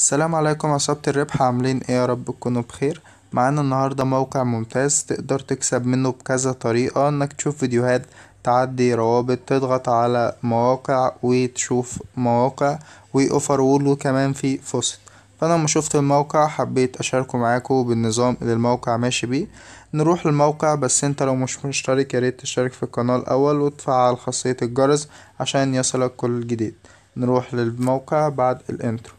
السلام عليكم عصابة الربح عاملين ايه يا رب تكونوا بخير معانا النهاردة موقع ممتاز تقدر تكسب منه بكذا طريقة انك تشوف فيديوهات تعدي روابط تضغط على مواقع وتشوف مواقع ويوفر وول وكمان في فوست فانا لما شفت الموقع حبيت اشاركه معاكم بالنظام اللي الموقع ماشي بيه نروح للموقع بس انت لو مش مشترك ياريت تشترك في القناة الاول وتفعل خاصية الجرس عشان يصلك كل جديد نروح للموقع بعد الانترو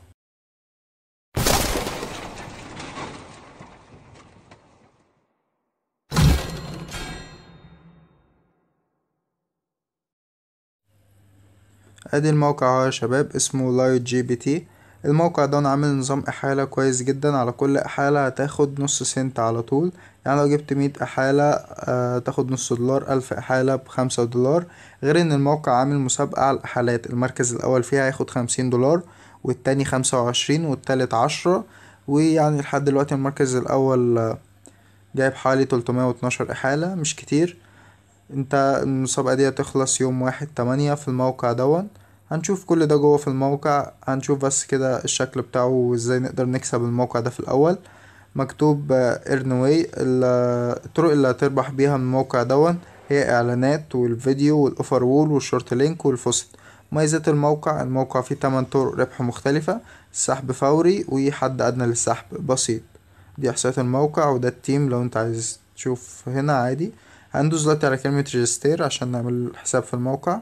ادي الموقع يا شباب اسمه لايت جي بي تي الموقع ده انا عامل نظام احالة كويس جدا على كل احالة هتاخد نص سنت على طول يعني لو جبت مية احالة آه، تاخد نص دولار الف احالة بخمسة دولار غير ان الموقع عامل مسابقة على الاحالات المركز الاول فيها هياخد خمسين دولار والتاني خمسة وعشرين والتالت عشرة ويعني لحد دلوقتي المركز الاول آه، جايب حوالي تلتمية واتناشر احالة مش كتير انت المسابقة دي هتخلص يوم واحد تمانية في الموقع دون هنشوف كل ده جوه في الموقع هنشوف بس كده الشكل بتاعه وازاي نقدر نكسب الموقع ده في الاول مكتوب ارنواي الطرق اللي هتربح بيها من الموقع دون هي اعلانات والفيديو والاوفر وول والشورت لينك والفوست ميزة الموقع الموقع فيه 8 طرق ربح مختلفة سحب فوري وحد أدنى للسحب بسيط دي إحصائيات الموقع وده التيم لو أنت عايز تشوف هنا عادي هندوز دلوقتي على كلمة ريجستير عشان نعمل حساب في الموقع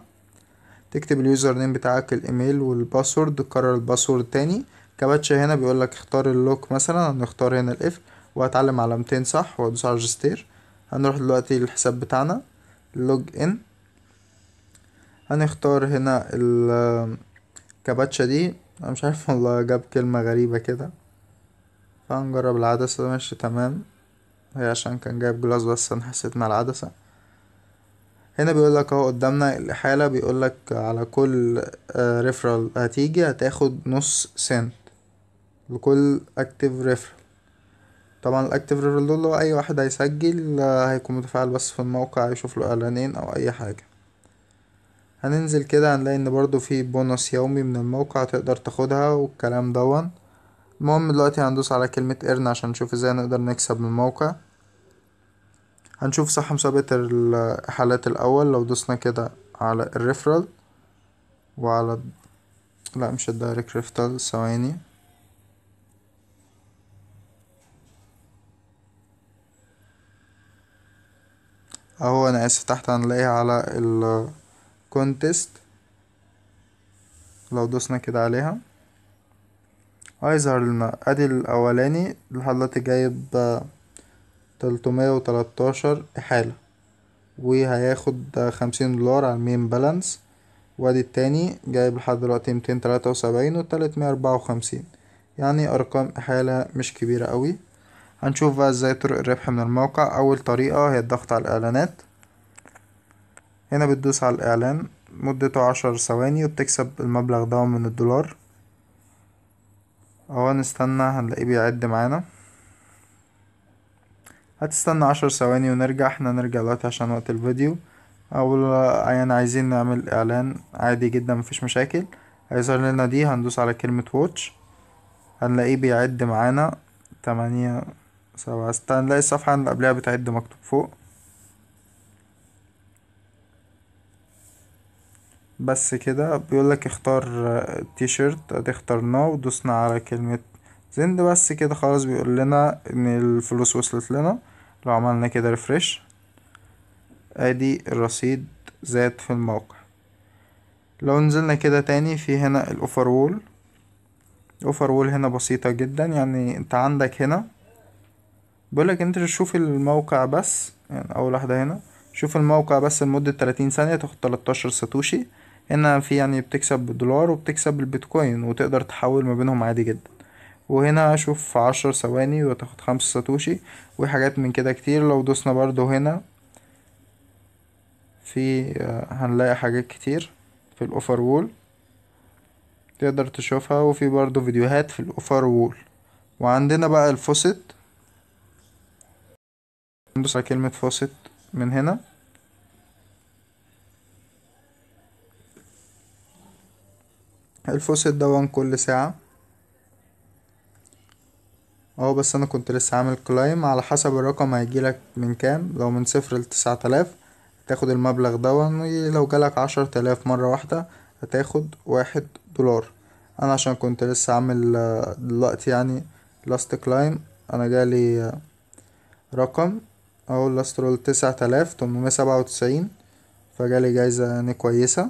تكتب اليوزر نيم بتاعك الايميل والباسورد تكرر الباسورد تاني كباتشا هنا بيقولك اختار اللوك مثلا هنختار هنا الاف وهتعلم علامتين صح وادوس على ريجستير هنروح دلوقتي للحساب بتاعنا لوج ان هنختار هنا الكباتشا دي انا مش عارف والله جاب كلمة غريبة كده فهنجرب العدسة ماشي تمام هي عشان كان جايب جلاس بس انا حسيت مع العدسة هنا بيقول لك اهو قدامنا الاحاله بيقول لك على كل ريفرال آه، هتيجي هتاخد نص سنت لكل اكتيف ريفرال طبعا الاكتيف ريفرال دول هو اي واحد هيسجل آه، هيكون متفاعل بس في الموقع يشوف له اعلانين او اي حاجه هننزل كده هنلاقي ان برضو في بونص يومي من الموقع تقدر تاخدها والكلام دون المهم دلوقتي هندوس على كلمة ايرن عشان نشوف ازاي نقدر نكسب من الموقع هنشوف صح مسابقة الحالات الأول لو دوسنا كده على الريفرال وعلى لا مش الدايركت ريفرال ثواني اهو انا اسف تحت هنلاقيها على الكونتست لو دوسنا كده عليها هيظهر لنا ادي الاولاني الحلات جايب تلتمية وتلاتاشر إحالة وهياخد خمسين دولار على المين بالانس وادي التاني جايب لحد دلوقتي ميتين تلاتة وسبعين وتلات مية أربعة وخمسين يعني أرقام إحالة مش كبيرة أوي هنشوف بقى ازاي طرق الربح من الموقع أول طريقة هي الضغط على الإعلانات هنا بتدوس على الإعلان مدته عشر ثواني وبتكسب المبلغ ده من الدولار اهو نستنى هنلاقيه بيعد معانا هتستنى عشر ثواني ونرجع احنا نرجع دلوقتي عشان وقت الفيديو او يعني عايزين نعمل اعلان عادي جدا مفيش مشاكل هيظهر لنا دي هندوس على كلمة واتش هنلاقيه بيعد معانا تمانية سبعة ستة هنلاقي الصفحة اللي قبلها بتعد مكتوب فوق بس كده بيقولك اختار التيشيرت اخترناه ودوسنا على كلمة زند بس كده خلاص بيقول لنا ان الفلوس وصلت لنا لو عملنا كده ريفرش ادي الرصيد زاد في الموقع لو نزلنا كده تاني في هنا الاوفر وول الاوفر وول هنا بسيطة جدا يعني انت عندك هنا بيقولك انت تشوف الموقع بس يعني اول واحدة هنا شوف الموقع بس لمدة 30 ثانية تاخد 13 ساتوشي هنا في يعني بتكسب بالدولار وبتكسب بالبيتكوين وتقدر تحول ما بينهم عادي جدا وهنا اشوف عشر ثواني وتاخد خمس ساتوشي وحاجات من كده كتير لو دوسنا برضو هنا في آه، هنلاقي حاجات كتير في الاوفر وول تقدر تشوفها وفي برضو فيديوهات في الاوفر وول وعندنا بقى الفوست ندوس على كلمة فوست من هنا الفوست ده كل ساعة اهو بس انا كنت لسه عامل كلايم على حسب الرقم هيجيلك من كام لو من صفر لتسعة تلاف هتاخد المبلغ ده ولو جالك عشر تلاف مرة واحدة هتاخد واحد دولار انا عشان كنت لسه عامل آه، دلوقتي يعني لاست كلايم انا جالي آه، رقم اهو لاست رول تسعة تلاف تمنمية سبعة وتسعين فجالي جايزة يعني كويسة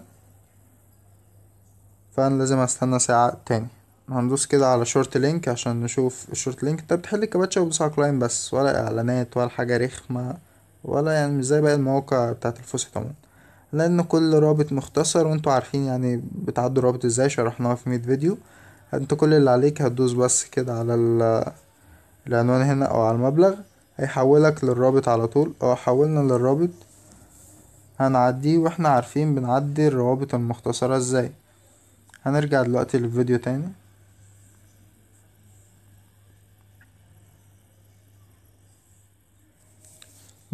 فانا لازم استنى ساعة تاني هندوس كده على شورت لينك عشان نشوف الشورت لينك انت بتحل الكباتشا وبتدوس على كلاين بس ولا اعلانات ولا حاجه رخمه ولا يعني مش زي باقي المواقع بتاعه الفسحه عموما لان كل رابط مختصر وانتوا عارفين يعني بتعدوا الرابط ازاي شرحناها في 100 فيديو انت كل اللي عليك هتدوس بس كده على العنوان هنا او على المبلغ هيحولك للرابط على طول اه حولنا للرابط هنعديه واحنا عارفين بنعدي الروابط المختصرة ازاي هنرجع دلوقتي للفيديو تاني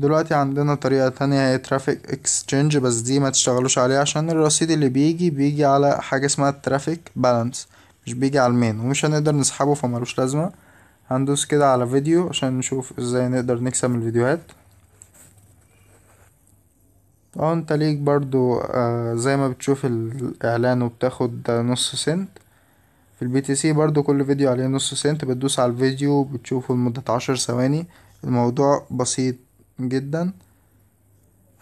دلوقتي عندنا طريقة تانية هي ترافيك اكسشينج بس دي ما تشتغلوش عليها عشان الرصيد اللي بيجي بيجي على حاجة اسمها ترافيك بالانس مش بيجي على المين ومش هنقدر نسحبه فمالوش لازمة هندوس كده على فيديو عشان نشوف ازاي نقدر نكسب الفيديوهات اه انت ليك برضو آه زي ما بتشوف الاعلان وبتاخد نص سنت في البي تي سي برضو كل فيديو عليه نص سنت بتدوس على الفيديو بتشوفه لمدة عشر ثواني الموضوع بسيط جدا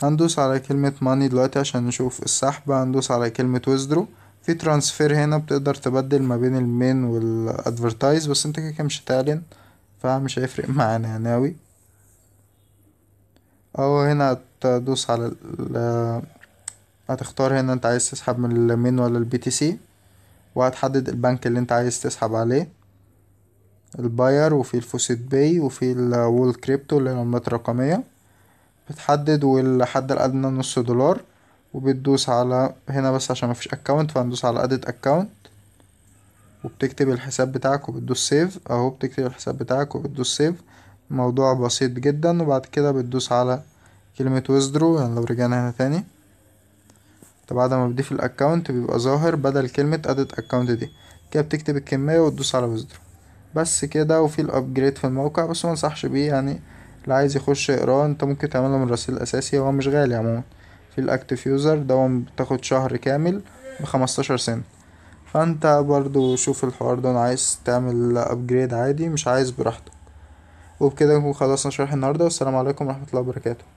هندوس على كلمة ماني دلوقتي عشان نشوف السحب هندوس على كلمة ويزدرو في ترانسفير هنا بتقدر تبدل ما بين المين والادفرتايز بس انت كده مش هتعلن فمش هيفرق معانا يعني اوي او هنا هتدوس على هتختار هنا انت عايز تسحب من المين ولا البي تي سي وهتحدد البنك اللي انت عايز تسحب عليه الباير وفي الفوسيت باي وفي الوول كريبتو اللي هي العملات الرقمية بتحدد والحد الأدنى نص دولار وبتدوس على هنا بس عشان مفيش اكونت فهندوس على اديت اكونت وبتكتب الحساب بتاعك وبتدوس سيف اهو بتكتب الحساب بتاعك وبتدوس سيف موضوع بسيط جدا وبعد كده بتدوس على كلمة وزدرو يعني لو رجعنا هنا تاني طب بعد ما بتضيف الاكونت بيبقى ظاهر بدل كلمة اديت اكونت دي كده بتكتب الكمية وتدوس على وزدرو بس كده وفي الابجريد في الموقع بس ما انصحش بيه يعني اللي عايز يخش يقراه انت ممكن تعمله من الرصيد الاساسي هو مش غالي عموما في الاكتف يوزر ده بتاخد شهر كامل بخمستاشر سنت فانت برضو شوف الحوار ده انا عايز تعمل ابجريد عادي مش عايز براحتك وبكده نكون خلصنا شرح النهارده والسلام عليكم ورحمه الله وبركاته